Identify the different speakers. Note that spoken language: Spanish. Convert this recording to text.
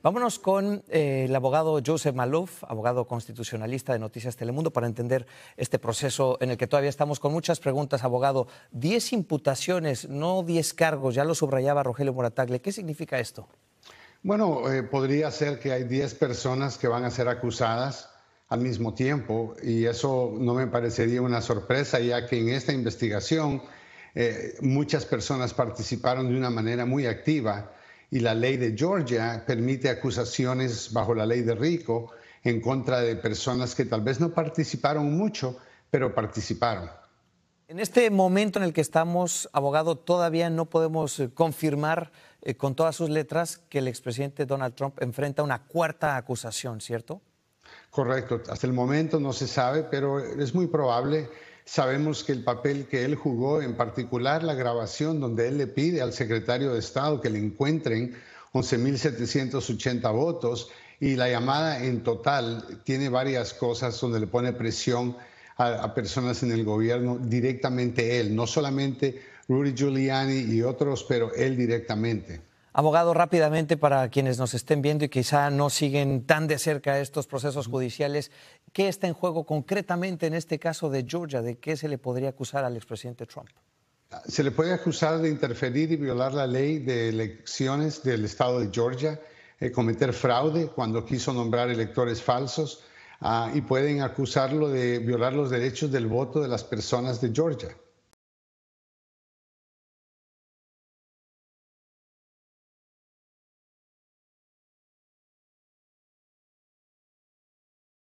Speaker 1: Vámonos con eh, el abogado Joseph Malouf, abogado constitucionalista de Noticias Telemundo, para entender este proceso en el que todavía estamos con muchas preguntas, abogado. Diez imputaciones, no diez cargos, ya lo subrayaba Rogelio Moratagle. ¿Qué significa esto?
Speaker 2: Bueno, eh, podría ser que hay diez personas que van a ser acusadas al mismo tiempo y eso no me parecería una sorpresa, ya que en esta investigación eh, muchas personas participaron de una manera muy activa y la ley de Georgia permite acusaciones bajo la ley de Rico en contra de personas que tal vez no participaron mucho, pero participaron.
Speaker 1: En este momento en el que estamos, abogado, todavía no podemos eh, confirmar eh, con todas sus letras que el expresidente Donald Trump enfrenta una cuarta acusación, ¿cierto?
Speaker 2: Correcto. Hasta el momento no se sabe, pero es muy probable Sabemos que el papel que él jugó, en particular la grabación donde él le pide al secretario de Estado que le encuentren 11.780 votos y la llamada en total tiene varias cosas donde le pone presión a, personas en el gobierno directamente él, no solamente Rudy Giuliani y otros, pero él directamente.
Speaker 1: Abogado, rápidamente para quienes nos estén viendo y quizá no siguen tan de cerca estos procesos judiciales, ¿qué está en juego concretamente en este caso de Georgia? ¿De qué se le podría acusar al expresidente Trump?
Speaker 2: Ah, se le puede acusar de interferir y violar la ley de elecciones del estado de Georgia, eh, cometer fraude cuando quiso nombrar electores falsos ah, y pueden acusarlo de
Speaker 1: violar los derechos del voto de las personas de Georgia.